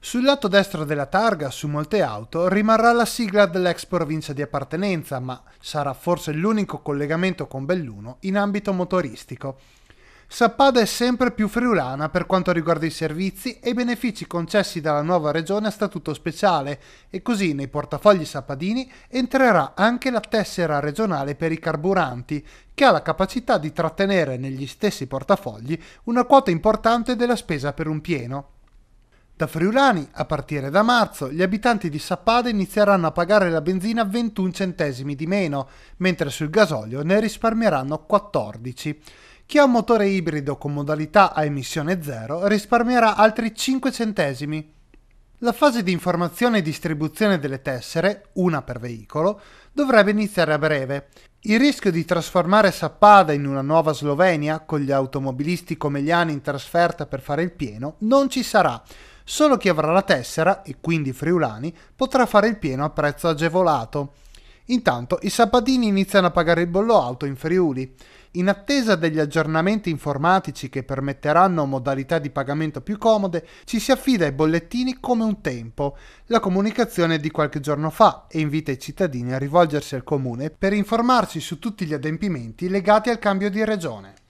Sul lato destro della targa, su molte auto, rimarrà la sigla dell'ex provincia di appartenenza, ma sarà forse l'unico collegamento con Belluno in ambito motoristico. Sappada è sempre più friulana per quanto riguarda i servizi e i benefici concessi dalla nuova regione a statuto speciale e così nei portafogli sappadini entrerà anche la tessera regionale per i carburanti, che ha la capacità di trattenere negli stessi portafogli una quota importante della spesa per un pieno. Da friulani, a partire da marzo, gli abitanti di Sappada inizieranno a pagare la benzina 21 centesimi di meno, mentre sul gasolio ne risparmieranno 14. Chi ha un motore ibrido con modalità a emissione zero risparmierà altri 5 centesimi. La fase di informazione e distribuzione delle tessere, una per veicolo, dovrebbe iniziare a breve. Il rischio di trasformare Sappada in una nuova Slovenia, con gli automobilisti come gli anni in trasferta per fare il pieno, non ci sarà Solo chi avrà la tessera, e quindi friulani, potrà fare il pieno a prezzo agevolato. Intanto i sabadini iniziano a pagare il bollo alto in Friuli. In attesa degli aggiornamenti informatici che permetteranno modalità di pagamento più comode, ci si affida ai bollettini come un tempo. La comunicazione è di qualche giorno fa e invita i cittadini a rivolgersi al comune per informarsi su tutti gli adempimenti legati al cambio di regione.